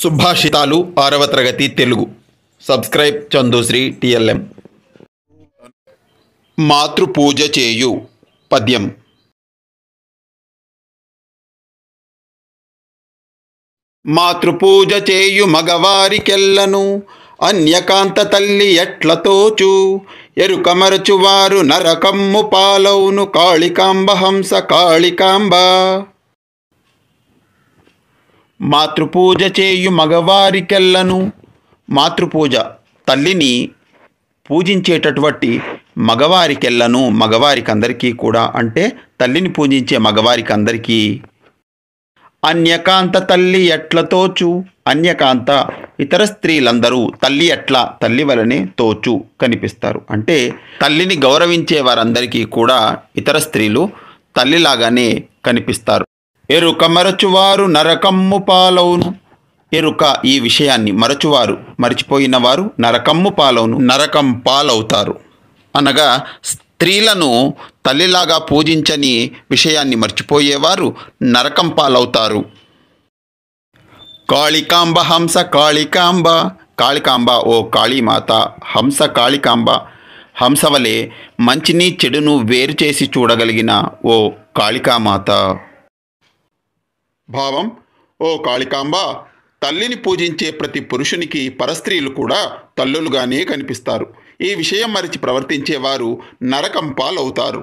సుభాషితాలు ఆరవ తరగతి Telugu subscribe Chandusri TLM మాతృపూజ చేయు పద్యం మాతృపూజ చేయు మగవారికెల్లను అన్యకాంత తల్లి ఎట్లతోచు ఎరుకమరచువారు నరకమ్ము పాలౌను కాళికాంబ హంస కాళికాంబ మాతృపూజ చేయు మగవారికెల్లను మాతృపూజ తల్లిని పూజించేటటువంటి మగవారికెల్లను మగవారికందరికీ కూడా అంటే తల్లిని పూజించే మగవారికందరికీ అన్యకాంత తల్లి ఎట్ల తోచు అన్యకాంత ఇతర స్త్రీలందరూ తల్లి ఎట్ల తల్లి వలనే తోచు కనిపిస్తారు అంటే తల్లిని గౌరవించే వారందరికీ కూడా ఇతర స్త్రీలు తల్లిలాగానే కనిపిస్తారు ఎరుక మరచువారు నరకమ్ము పాలవును ఎరుక ఈ విషయాన్ని మరచువారు మరిచిపోయిన వారు నరకమ్ము పాలవును నరకం పాలవుతారు అనగా స్త్రీలను తల్లిలాగా పూజించని విషయాన్ని మర్చిపోయేవారు నరకం పాలవుతారు కాళికాంబ హంస కాళికాంబ కాళికాంబ ఓ కాళీమాత హంస కాళికాంబ హంసవలే మంచిని చెడును వేరు చేసి చూడగలిగిన ఓ కాళికామాత భావం ఓ కాళికాంబ తల్లిని పూజించే ప్రతి పురుషునికి పరస్త్రీలు కూడా తల్లులుగానే కనిపిస్తారు ఈ విషయం మరిచి ప్రవర్తించేవారు నరకంపాలవుతారు